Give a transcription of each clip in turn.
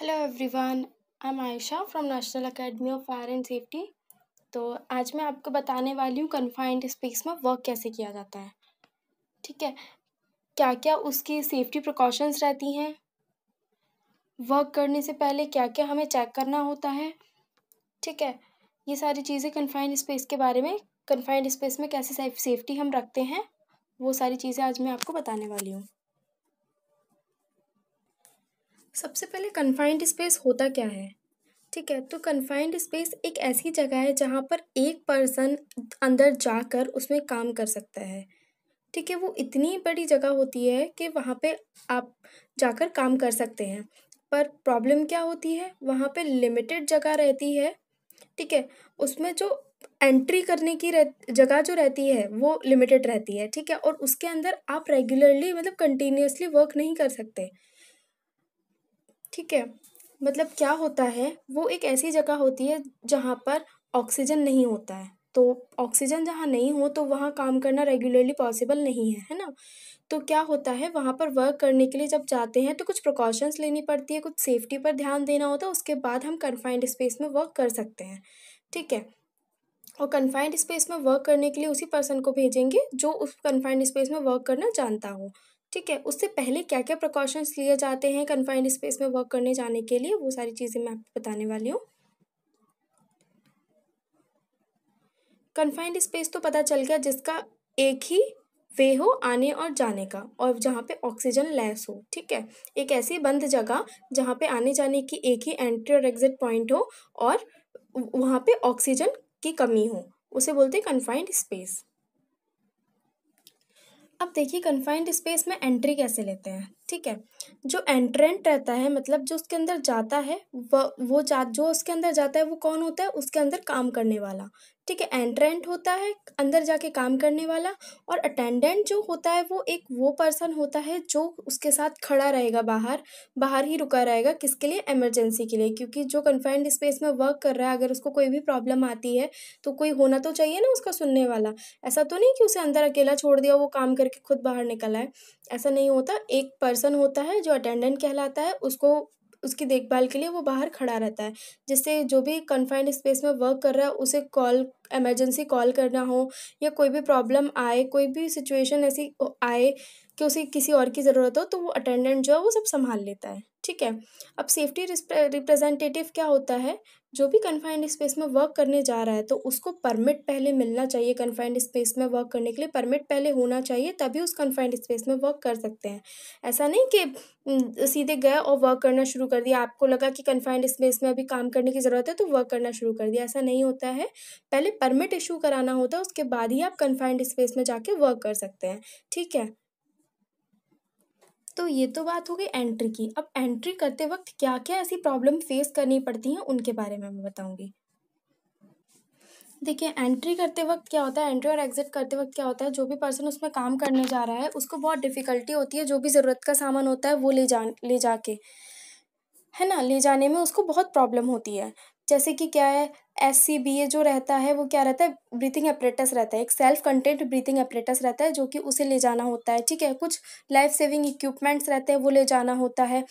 hello everyone I am Ayesha from National Academy of Fire and Safety तो आज मैं आपको बताने वाली हूँ कन्फाइंड स्पेस में वर्क कैसे किया जाता है ठीक है क्या क्या उसकी सेफ्टी प्रिकॉशंस रहती हैं वर्क करने से पहले क्या क्या हमें चेक करना होता है ठीक है ये सारी चीज़ें कन्फाइंड स्पेस के बारे में कन्फाइंड स्पेस में कैसे सेफ्टी हम रखते हैं वो सारी चीज़ें आज मैं आपको बताने वाली हूँ सबसे पहले कन्फाइंड स्पेस होता क्या है ठीक है तो कन्फाइंड स्पेस एक ऐसी जगह है जहाँ पर एक पर्सन अंदर जाकर उसमें काम कर सकता है ठीक है वो इतनी बड़ी जगह होती है कि वहाँ पे आप जाकर काम कर सकते हैं पर प्रॉब्लम क्या होती है वहाँ पे लिमिटेड जगह रहती है ठीक है उसमें जो एंट्री करने की रह, जगह जो रहती है वो लिमिटेड रहती है ठीक है और उसके अंदर आप रेगुलरली मतलब कंटिन्यूसली वर्क नहीं कर सकते ठीक है मतलब क्या होता है वो एक ऐसी जगह होती है जहाँ पर ऑक्सीजन नहीं होता है तो ऑक्सीजन जहाँ नहीं हो तो वहाँ काम करना रेगुलरली पॉसिबल नहीं है है ना तो क्या होता है वहाँ पर वर्क करने के लिए जब जाते हैं तो कुछ प्रिकॉशंस लेनी पड़ती है कुछ सेफ्टी पर ध्यान देना होता है उसके बाद हम कन्फाइंड स्पेस में वर्क कर सकते हैं ठीक है और कन्फाइंड स्पेस में वर्क करने के लिए उसी पर्सन को भेजेंगे जो उस कन्फाइंड स्पेस में वर्क करना जानता हो ठीक है उससे पहले क्या क्या प्रिकॉशंस लिए जाते हैं कन्फाइंड स्पेस में वर्क करने जाने के लिए वो सारी चीज़ें मैं आपको बताने वाली हूँ कन्फाइंड स्पेस तो पता चल गया जिसका एक ही वे हो आने और जाने का और जहाँ पे ऑक्सीजन लेस हो ठीक है एक ऐसी बंद जगह जहाँ पे आने जाने की एक ही एंट्री और एग्जिट पॉइंट हो और वहाँ पे ऑक्सीजन की कमी हो उसे बोलते हैं कन्फाइंड स्पेस अब देखिए कन्फाइंड स्पेस में एंट्री कैसे लेते हैं ठीक है जो एंट्रेंट रहता है मतलब जो उसके अंदर जाता है वह वो जा जो उसके अंदर जाता है वो कौन होता है उसके अंदर काम करने वाला ठीक है एंट्रेंट होता है अंदर जाके काम करने वाला और अटेंडेंट जो होता है वो एक वो पर्सन होता है जो उसके साथ खड़ा रहेगा बाहर बाहर ही रुका रहेगा किसके लिए एमरजेंसी के लिए क्योंकि जो कन्फाइंड स्पेस में वर्क कर रहा है अगर उसको कोई भी प्रॉब्लम आती है तो कोई होना तो चाहिए ना उसका सुनने वाला ऐसा तो नहीं कि उसे अंदर अकेला छोड़ दिया वो काम करके खुद बाहर निकला है ऐसा नहीं होता एक पर्सन होता है जो अटेंडेंट कहलाता है उसको उसकी देखभाल के लिए वो बाहर खड़ा रहता है जिससे जो भी कन्फाइंड स्पेस में वर्क कर रहा है उसे कॉल एमरजेंसी कॉल करना हो या कोई भी प्रॉब्लम आए कोई भी सिचुएशन ऐसी आए कि उसे किसी और की ज़रूरत हो तो वो अटेंडेंट जो है वो सब संभाल लेता है ठीक है अब सेफ्टी रिप्रेजेंटेटिव क्या होता है जो भी कन्फाइंड स्पेस में वर्क करने जा रहा है तो उसको परमिट पहले मिलना चाहिए कन्फाइंड स्पेस में वर्क करने के लिए परमिट पहले होना चाहिए तभी उस कन्फाइंड स्पेस में वर्क कर सकते हैं ऐसा नहीं कि सीधे गए और वर्क करना शुरू कर दिया आपको लगा कि कन्फाइंड स्पेस में अभी काम करने की ज़रूरत है तो वर्क करना शुरू कर दिया ऐसा नहीं होता है पहले परमिट इशू कराना होता है उसके बाद ही आप कन्फाइंड स्पेस में जाके वर्क कर सकते हैं ठीक है तो ये तो बात हो गई एंट्री की अब एंट्री करते वक्त क्या क्या ऐसी प्रॉब्लम फेस करनी पड़ती हैं उनके बारे में मैं बताऊँगी देखिए एंट्री करते वक्त क्या होता है एंट्री और एग्जिट करते वक्त क्या होता है जो भी पर्सन उसमें काम करने जा रहा है उसको बहुत डिफ़िकल्टी होती है जो भी ज़रूरत का सामान होता है वो ले जा ले जाके है ना ले जाने में उसको बहुत प्रॉब्लम होती है जैसे कि क्या है एस सी बी ए जो रहता है वो क्या रहता है ब्रीथिंग अपरेटस रहता है एक सेल्फ कंटेंट ब्रीथिंग अपरेटस रहता है जो कि उसे ले जाना होता है ठीक है कुछ लाइफ सेविंग इक्विपमेंट्स रहते हैं वो ले जाना होता है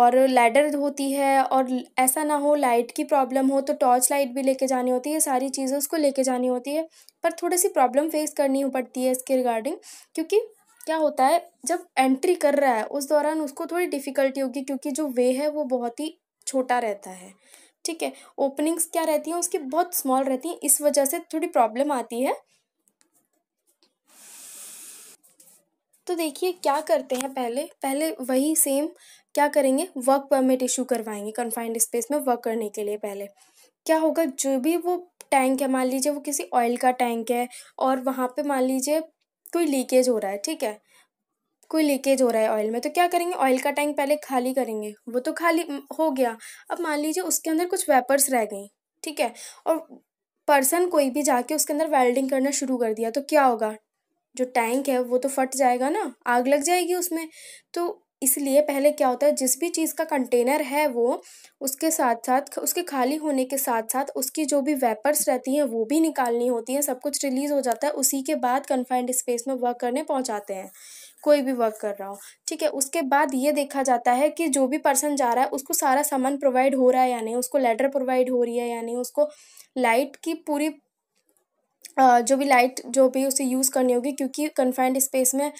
और लैडर होती है और ऐसा ना हो लाइट की प्रॉब्लम हो तो टॉर्च लाइट भी लेके जानी होती है सारी चीज़ें उसको लेके जानी होती है पर थोड़ी सी प्रॉब्लम फेस करनी पड़ती है इसके रिगार्डिंग क्योंकि क्या होता है जब एंट्री कर रहा है उस दौरान उसको थोड़ी डिफ़िकल्टी होगी क्योंकि जो वे है वो बहुत ही छोटा रहता है ठीक है ओपनिंग्स क्या रहती हैं उसकी बहुत स्मॉल रहती हैं इस वजह से थोड़ी प्रॉब्लम आती है तो देखिए क्या करते हैं पहले पहले वही सेम क्या करेंगे वर्क परमिट इशू करवाएंगे कन्फाइंड स्पेस में वर्क करने के लिए पहले क्या होगा जो भी वो टैंक है मान लीजिए वो किसी ऑयल का टैंक है और वहाँ पे मान लीजिए कोई लीकेज हो रहा है ठीक है कोई लीकेज हो रहा है ऑयल में तो क्या करेंगे ऑयल का टैंक पहले खाली करेंगे वो तो खाली हो गया अब मान लीजिए उसके अंदर कुछ वेपर्स रह गई ठीक है और पर्सन कोई भी जाके उसके अंदर वेल्डिंग करना शुरू कर दिया तो क्या होगा जो टैंक है वो तो फट जाएगा ना आग लग जाएगी उसमें तो इसलिए पहले क्या होता है जिस भी चीज़ का कंटेनर है वो उसके साथ साथ उसके खाली होने के साथ साथ उसकी जो भी वेपर्स रहती हैं वो भी निकालनी होती हैं सब कुछ रिलीज़ हो जाता है उसी के बाद कन्फाइंड स्पेस में वर्क करने पहुंचाते हैं कोई भी वर्क कर रहा हो ठीक है उसके बाद ये देखा जाता है कि जो भी पर्सन जा रहा है उसको सारा सामान प्रोवाइड हो रहा है या नहीं उसको लेडर प्रोवाइड हो रही है या नहीं उसको लाइट की पूरी जो भी लाइट जो भी उसे यूज़ करनी होगी क्योंकि कन्फाइंड स्पेस में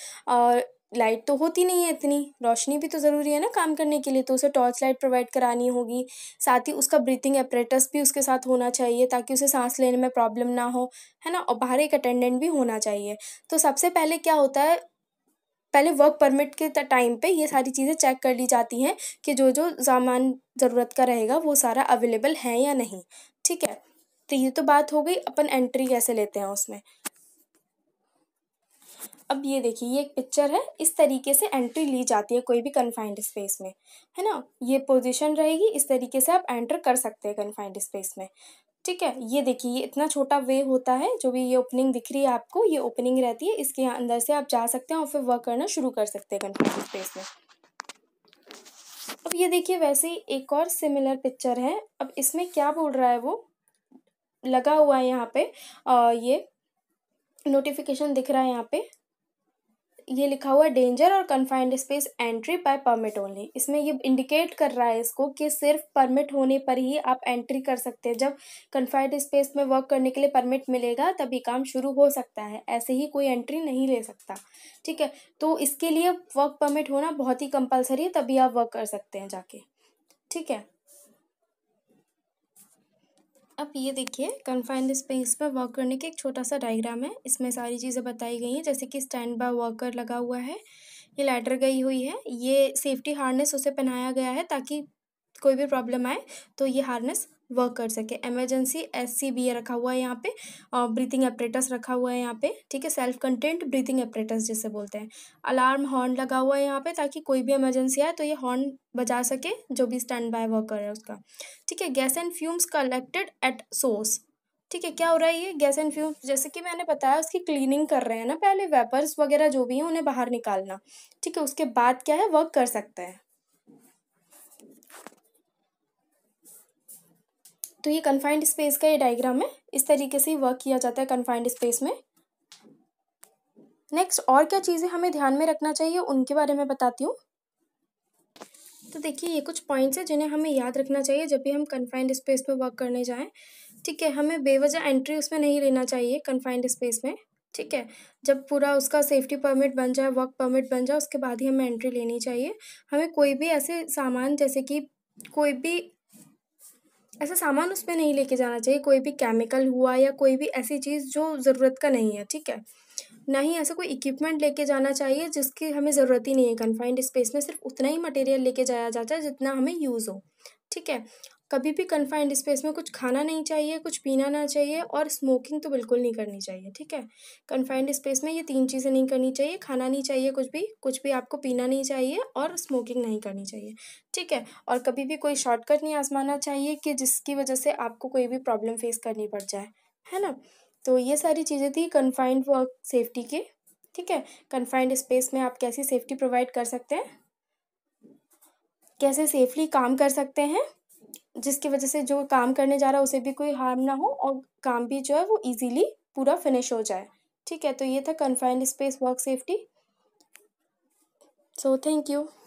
लाइट तो होती नहीं है इतनी रोशनी भी तो ज़रूरी है ना काम करने के लिए तो उसे टॉर्च लाइट प्रोवाइड करानी होगी साथ ही उसका ब्रीथिंग अप्रेटस भी उसके साथ होना चाहिए ताकि उसे सांस लेने में प्रॉब्लम ना हो है ना और बाहर एक अटेंडेंट भी होना चाहिए तो सबसे पहले क्या होता है पहले वर्क परमिट के टाइम पे ये सारी चीज़ें चेक कर ली जाती हैं कि जो जो सामान ज़रूरत का रहेगा वो सारा अवेलेबल है या नहीं ठीक है तो ये तो बात हो गई अपन एंट्री कैसे लेते हैं उसमें अब ये देखिए ये एक पिक्चर है इस तरीके से एंट्री ली जाती है कोई भी कन्फाइंड स्पेस में है ना ये पोजीशन रहेगी इस तरीके से आप एंटर कर सकते हैं कन्फाइंड स्पेस में ठीक है ये देखिए ये इतना छोटा वे होता है जो भी ये ओपनिंग दिख रही है आपको ये ओपनिंग रहती है इसके यहाँ अंदर से आप जा सकते हैं और फिर वर्क करना शुरू कर सकते हैं कंप्यूटर स्पेस में अब ये देखिए वैसे ही एक और सिमिलर पिक्चर है अब इसमें क्या बोल रहा है वो लगा हुआ है यहाँ पे आ, ये नोटिफिकेशन दिख रहा है यहाँ पे ये लिखा हुआ डेंजर और confined space entry by permit only इसमें ये इंडिकेट कर रहा है इसको कि सिर्फ परमिट होने पर ही आप एंट्री कर सकते हैं जब कन्फाइंड स्पेस में वर्क करने के लिए परमिट मिलेगा तभी काम शुरू हो सकता है ऐसे ही कोई एंट्री नहीं ले सकता ठीक है तो इसके लिए वर्क परमिट होना बहुत ही कंपलसरी है तभी आप वर्क कर सकते हैं जाके ठीक है अब ये देखिए कन्फाइंड स्पेस पर वर्क करने के एक छोटा सा डायग्राम है इसमें सारी चीज़ें बताई गई हैं जैसे कि स्टैंड बाय वर्कर लगा हुआ है ये लैडर गई हुई है ये सेफ्टी हार्नेस उसे पहनाया गया है ताकि कोई भी प्रॉब्लम आए तो ये हार्नेस वर्क कर सके emergency S C B A रखा हुआ है यहाँ पे और ब्रीथिंग अपरेटस रखा हुआ है यहाँ पे ठीक है सेल्फ कंटेंट ब्रीथिंग अपरेटस जिसे बोलते हैं अलार्म हॉर्न लगा हुआ है यहाँ पे ताकि कोई भी एमरजेंसी आए तो ये हॉर्न बजा सके जो भी स्टैंड बाय वर्कर है उसका ठीक है gas and fumes collected at source ठीक है क्या हो रहा है ये गैस एंड फ्यूम जैसे कि मैंने बताया उसकी क्लीनिंग कर रहे हैं ना पहले वेपर्स वगैरह जो भी हैं उन्हें बाहर निकालना ठीक है उसके बाद क्या है वर्क कर सकते हैं तो ये कन्फाइंड स्पेस का ये डायग्राम है इस तरीके से वर्क किया जाता है कन्फाइंड स्पेस में नेक्स्ट और क्या चीज़ें हमें ध्यान में रखना चाहिए उनके बारे में बताती हूँ तो देखिए ये कुछ पॉइंट्स हैं जिन्हें हमें याद रखना चाहिए जब भी हम कन्फाइंड स्पेस में वर्क करने जाएं ठीक है हमें बेवजह एंट्री उसमें नहीं लेना चाहिए कन्फाइंड स्पेस में ठीक है जब पूरा उसका सेफ्टी परमिट बन जाए वर्क परमिट बन जाए उसके बाद ही हमें एंट्री लेनी चाहिए हमें कोई भी ऐसे सामान जैसे कि कोई भी ऐसा सामान उसमें नहीं लेके जाना चाहिए कोई भी केमिकल हुआ या कोई भी ऐसी चीज़ जो ज़रूरत का नहीं है ठीक है ना ही ऐसा कोई इक्विपमेंट लेके जाना चाहिए जिसकी हमें ज़रूरत ही नहीं है कन्फाइंड स्पेस में सिर्फ उतना ही मटेरियल लेके जाया जाता है जितना हमें यूज़ हो ठीक है कभी भी कन्फाइंड स्पेस में कुछ खाना नहीं चाहिए कुछ पीना ना चाहिए और स्मोकिंग तो बिल्कुल नहीं करनी चाहिए ठीक है कन्फाइंड स्पेस में ये तीन चीज़ें नहीं करनी चाहिए खाना नहीं चाहिए कुछ भी कुछ भी आपको पीना नहीं चाहिए और स्मोकिंग नहीं करनी चाहिए ठीक है और कभी भी कोई शॉर्टकट नहीं आजमाना चाहिए कि जिसकी वजह से आपको कोई भी प्रॉब्लम फेस करनी पड़ जाए है ना तो ये सारी चीज़ें थी कन्फाइंड वर्क सेफ्टी के ठीक है कन्फाइंड स्पेस में आप कैसी सेफ्टी प्रोवाइड कर सकते हैं कैसे सेफली काम कर सकते हैं जिसकी वजह से जो काम करने जा रहा है उसे भी कोई हार्म ना हो और काम भी जो है वो इजीली पूरा फिनिश हो जाए ठीक है तो ये था confined space work safety so thank you